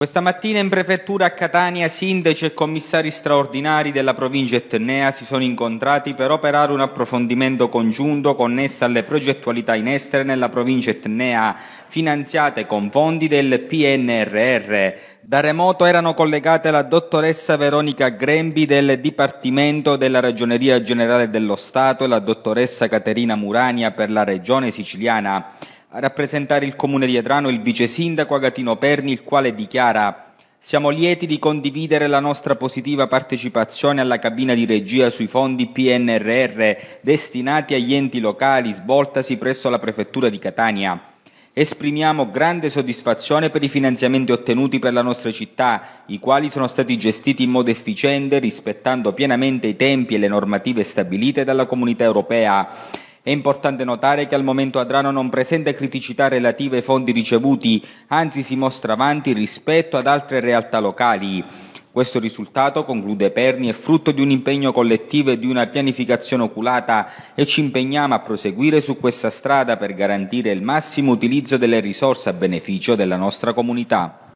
Questa mattina in prefettura a Catania sindaci e commissari straordinari della provincia etnea si sono incontrati per operare un approfondimento congiunto connesso alle progettualità in estere nella provincia etnea finanziate con fondi del PNRR. Da remoto erano collegate la dottoressa Veronica Grembi del Dipartimento della Ragioneria Generale dello Stato e la dottoressa Caterina Murania per la Regione Siciliana. A rappresentare il comune di Adrano il vice sindaco Agatino Perni, il quale dichiara siamo lieti di condividere la nostra positiva partecipazione alla cabina di regia sui fondi PNRR destinati agli enti locali svoltasi presso la Prefettura di Catania. Esprimiamo grande soddisfazione per i finanziamenti ottenuti per la nostra città, i quali sono stati gestiti in modo efficiente rispettando pienamente i tempi e le normative stabilite dalla Comunità europea. È importante notare che al momento Adrano non presenta criticità relative ai fondi ricevuti, anzi si mostra avanti rispetto ad altre realtà locali. Questo risultato, conclude Perni, è frutto di un impegno collettivo e di una pianificazione oculata e ci impegniamo a proseguire su questa strada per garantire il massimo utilizzo delle risorse a beneficio della nostra comunità.